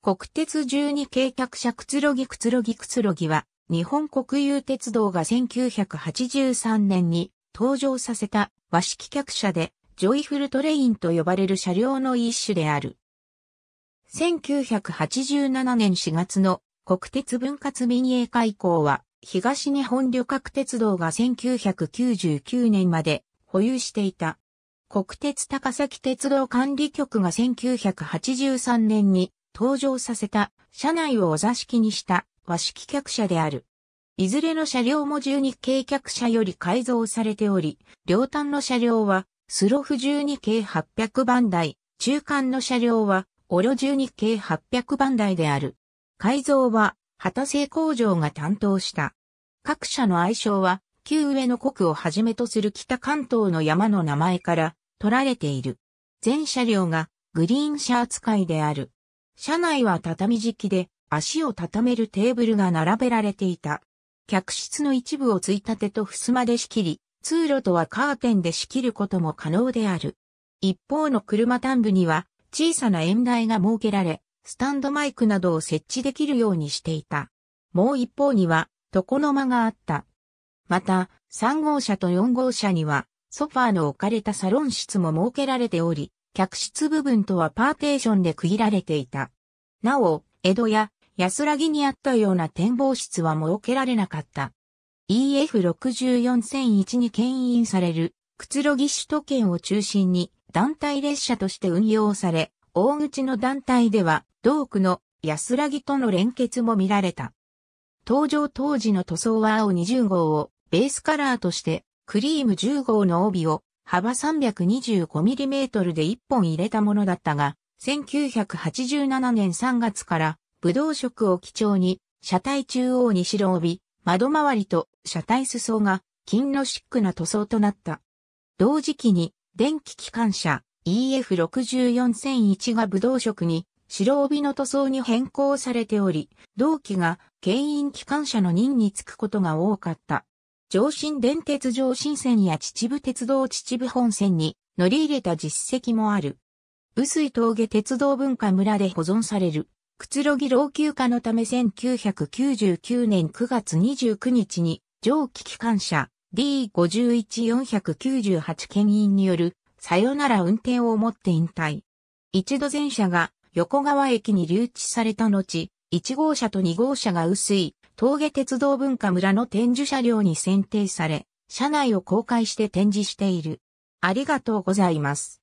国鉄12系客車くつろぎくつろぎくつろぎは、日本国有鉄道が1983年に登場させた和式客車で、ジョイフルトレインと呼ばれる車両の一種である。1987年4月の国鉄分割民営化以降は、東日本旅客鉄道が1999年まで保有していた。国鉄高崎鉄道管理局が1983年に登場させた、車内をお座敷にした和式客車である。いずれの車両も12系客車より改造されており、両端の車両は、スロフ12系800番台、中間の車両は、オロ12系800番台である。改造は、畑製工場が担当した。各社の愛称は、旧上の国をはじめとする北関東の山の名前から取られている。全車両がグリーン車扱いである。車内は畳敷きで足を畳めるテーブルが並べられていた。客室の一部をついたてと襖で仕切り、通路とはカーテンで仕切ることも可能である。一方の車端部には小さな円台が設けられ、スタンドマイクなどを設置できるようにしていた。もう一方には床の間があった。また、3号車と4号車にはソファーの置かれたサロン室も設けられており、客室部分とはパーテーションで区切られていた。なお、江戸や安らぎにあったような展望室は設けられなかった。EF64001 に牽引される、くつろぎ首都圏を中心に団体列車として運用され、大口の団体では、同区の安らぎとの連結も見られた。登場当時の塗装は青20号をベースカラーとして、クリーム10号の帯を幅 325mm で1本入れたものだったが、1987年3月から、武道色を基調に、車体中央に白帯、窓周りと車体裾が金のシックな塗装となった。同時期に電気機関車 EF64001 が武道色に白帯の塗装に変更されており、同期が牽引機関車の任につくことが多かった。上新電鉄上新線や秩父鉄道秩父本線に乗り入れた実績もある。雨水峠鉄道文化村で保存される、くつろぎ老朽化のため1999年9月29日に、上気機関車 D51498 県員による、さよなら運転をもって引退。一度前車が横川駅に留置された後、1号車と2号車が雨水、峠鉄道文化村の展示車両に選定され、車内を公開して展示している。ありがとうございます。